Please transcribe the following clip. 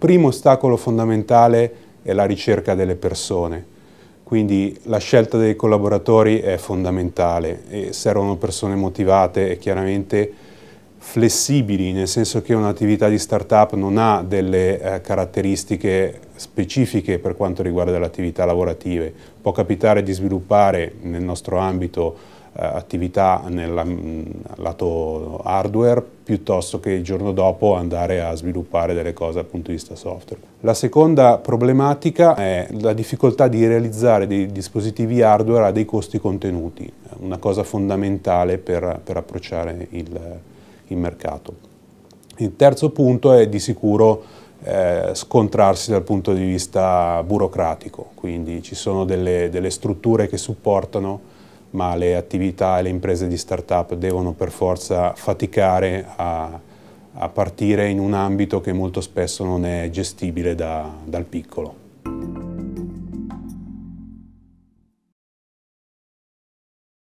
primo ostacolo fondamentale è la ricerca delle persone, quindi la scelta dei collaboratori è fondamentale e servono persone motivate e chiaramente flessibili, nel senso che un'attività di startup non ha delle eh, caratteristiche specifiche per quanto riguarda le attività lavorative. Può capitare di sviluppare nel nostro ambito eh, attività nel mm, lato hardware piuttosto che il giorno dopo andare a sviluppare delle cose dal punto di vista software. La seconda problematica è la difficoltà di realizzare dei dispositivi hardware a dei costi contenuti, una cosa fondamentale per, per approcciare il, il mercato. Il terzo punto è di sicuro eh, scontrarsi dal punto di vista burocratico, quindi ci sono delle, delle strutture che supportano ma le attività e le imprese di start-up devono per forza faticare a, a, partire in un ambito che molto spesso non è gestibile da, dal piccolo.